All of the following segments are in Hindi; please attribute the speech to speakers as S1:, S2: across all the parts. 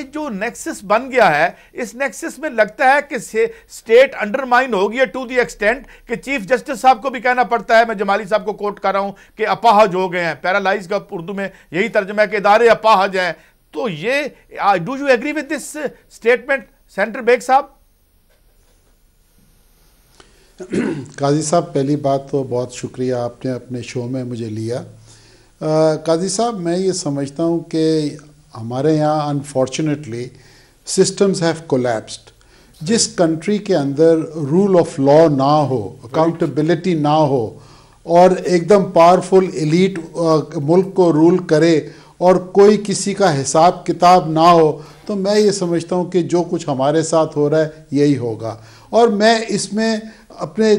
S1: जो नेक्सिस बन गया है इस नेक्सिस में लगता है कि स्टेट अंडरमाइन गया टू दी एक्सटेंट कि चीफ जस्टिस साहब को भी कहना पड़ता है मैं जमाली साहब को कोर्ट कर रहा हूं कि अपाहज हो गए हैं पैरालाइज का उर्दू में यही तर्जमा है कि इदारे अपाहज हैं तो ये do you agree with this statement senator Baig साहब
S2: काजी साहब पहली बात तो बहुत शुक्रिया आपने अपने शो में मुझे लिया uh, काजी साहब मैं ये समझता हूँ कि हमारे यहाँ अनफॉर्चुनेटली सिस्टम्स हैव कोलेप्स्ड जिस कंट्री के अंदर रूल ऑफ लॉ ना हो अकाउंटेबिलिटी ना हो और एकदम पावरफुल एलिट मुल्क को रूल करे और कोई किसी का हिसाब किताब ना हो तो मैं ये समझता हूँ कि जो कुछ हमारे साथ हो रहा है यही होगा और मैं इसमें अपने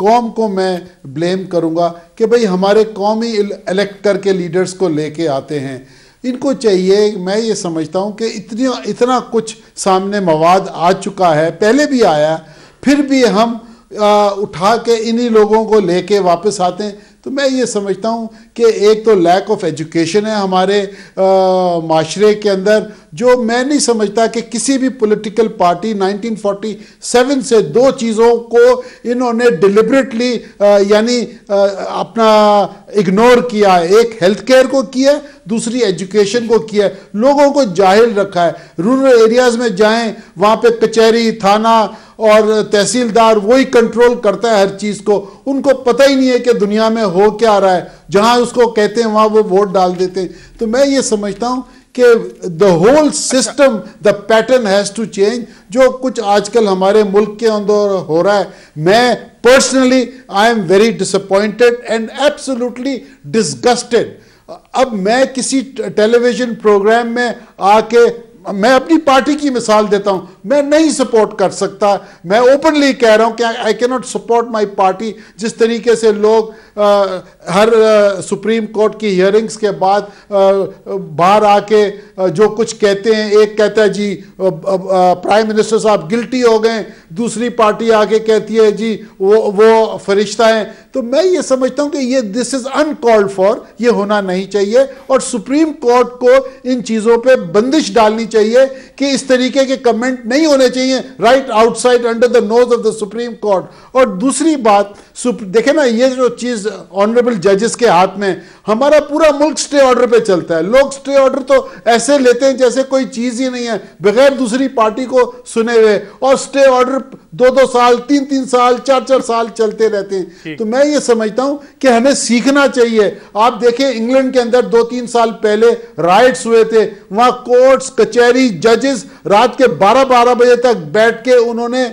S2: कौम को मैं ब्लेम करूँगा कि भाई हमारे कौमी इलेक्ट करके लीडर्स को लेके आते हैं इनको चाहिए मैं ये समझता हूँ कि इतनी इतना कुछ सामने मवाद आ चुका है पहले भी आया फिर भी हम आ, उठा के इन्हीं लोगों को लेके वापस आते हैं तो मैं ये समझता हूँ कि एक तो लैक ऑफ एजुकेशन है हमारे माशरे के अंदर जो मैं नहीं समझता कि किसी भी पॉलिटिकल पार्टी 1947 से दो चीज़ों को इन्होंने डिलिबरेटली यानी अपना इग्नोर किया है एक हेल्थ केयर को किया दूसरी एजुकेशन को किया है लोगों को जाहिल रखा है रूरल एरियाज़ में जाएं वहाँ पे कचहरी थाना और तहसीलदार वही कंट्रोल करता है हर चीज़ को उनको पता ही नहीं है कि दुनिया में हो क्या रहा है जहां उसको कहते हैं वहां वो वोट डाल देते हैं तो मैं ये समझता हूं कि the whole system the pattern has to change जो कुछ आजकल हमारे मुल्क के अंदर हो रहा है मैं personally I am very disappointed and absolutely disgusted अब मैं किसी टेलीविज़न प्रोग्राम में आके मैं अपनी पार्टी की मिसाल देता हूँ मैं नहीं सपोर्ट कर सकता मैं ओपनली कह रहा हूँ कि I cannot support my party जिस तरीके से लोग आ, हर आ, सुप्रीम कोर्ट की हियरिंग्स के बाद बाहर आके जो कुछ कहते हैं एक कहता है जी प्राइम मिनिस्टर साहब गिल्टी हो गए दूसरी पार्टी आके कहती है जी वो वो फरिश्ता है तो मैं ये समझता हूँ कि ये दिस इज़ अनकॉल्ड फॉर ये होना नहीं चाहिए और सुप्रीम कोर्ट को इन चीज़ों पे बंदिश डालनी चाहिए कि इस तरीके के कमेंट नहीं होने चाहिए right outside under the nose of the Supreme Court और दूसरी बात देखे ना ये जो चीज़ ऑनरेबल जजेस के हाथ में हमारा पूरा मुल्क स्टे ऑर्डर पर चलता है लोग स्टे ऑर्डर तो ऐसे लेते हैं जैसे कोई चीज़ ही नहीं है बगैर दूसरी पार्टी को सुने हुए और स्टे ऑर्डर दो दो साल तीन तीन साल चार चार साल चलते रहते हैं तो मैं ये समझता हूं कि हमें सीखना चाहिए आप देखें इंग्लैंड के अंदर दो तीन साल पहले राइट्स हुए थे वहां कोर्ट्स कचहरी जजेस रात के बारह बारह बजे तक बैठ के उन्होंने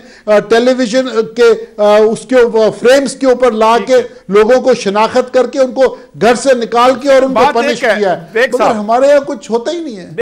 S2: टेलीविजन के उसके फ्रेम्स के ऊपर ला के लोगों को शनाख्त करके उनको घर से निकाल के और उनको पनिश किया है तो हमारे यहाँ कुछ होता ही नहीं है